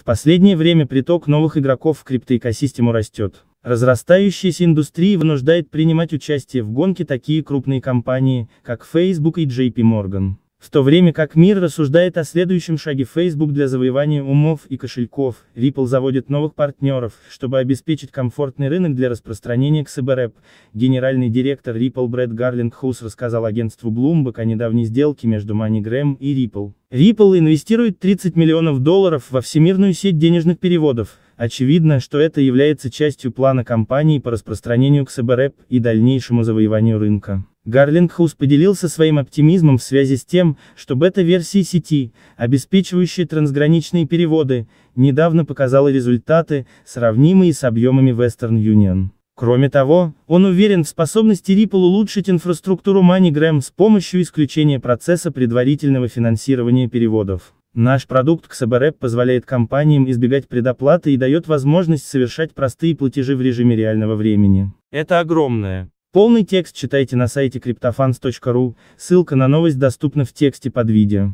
В последнее время приток новых игроков в криптоэкосистему растет. Разрастающаяся индустрия вынуждает принимать участие в гонке такие крупные компании, как Facebook и JP Morgan. В то время как мир рассуждает о следующем шаге Facebook для завоевания умов и кошельков, Ripple заводит новых партнеров, чтобы обеспечить комфортный рынок для распространения XBRP. Генеральный директор Ripple Брэд Гарлингхаус рассказал агентству Bloomberg о недавней сделке между MoneyGram и Ripple. Ripple инвестирует 30 миллионов долларов во всемирную сеть денежных переводов. Очевидно, что это является частью плана компании по распространению XBRP и дальнейшему завоеванию рынка. Гарлингхаус поделился своим оптимизмом в связи с тем, что бета версия сети, обеспечивающая трансграничные переводы, недавно показала результаты, сравнимые с объемами Western Union. Кроме того, он уверен в способности Ripple улучшить инфраструктуру MoneyGram с помощью исключения процесса предварительного финансирования переводов. Наш продукт XBREP позволяет компаниям избегать предоплаты и дает возможность совершать простые платежи в режиме реального времени. Это огромное. Полный текст читайте на сайте cryptofans.ru, ссылка на новость доступна в тексте под видео.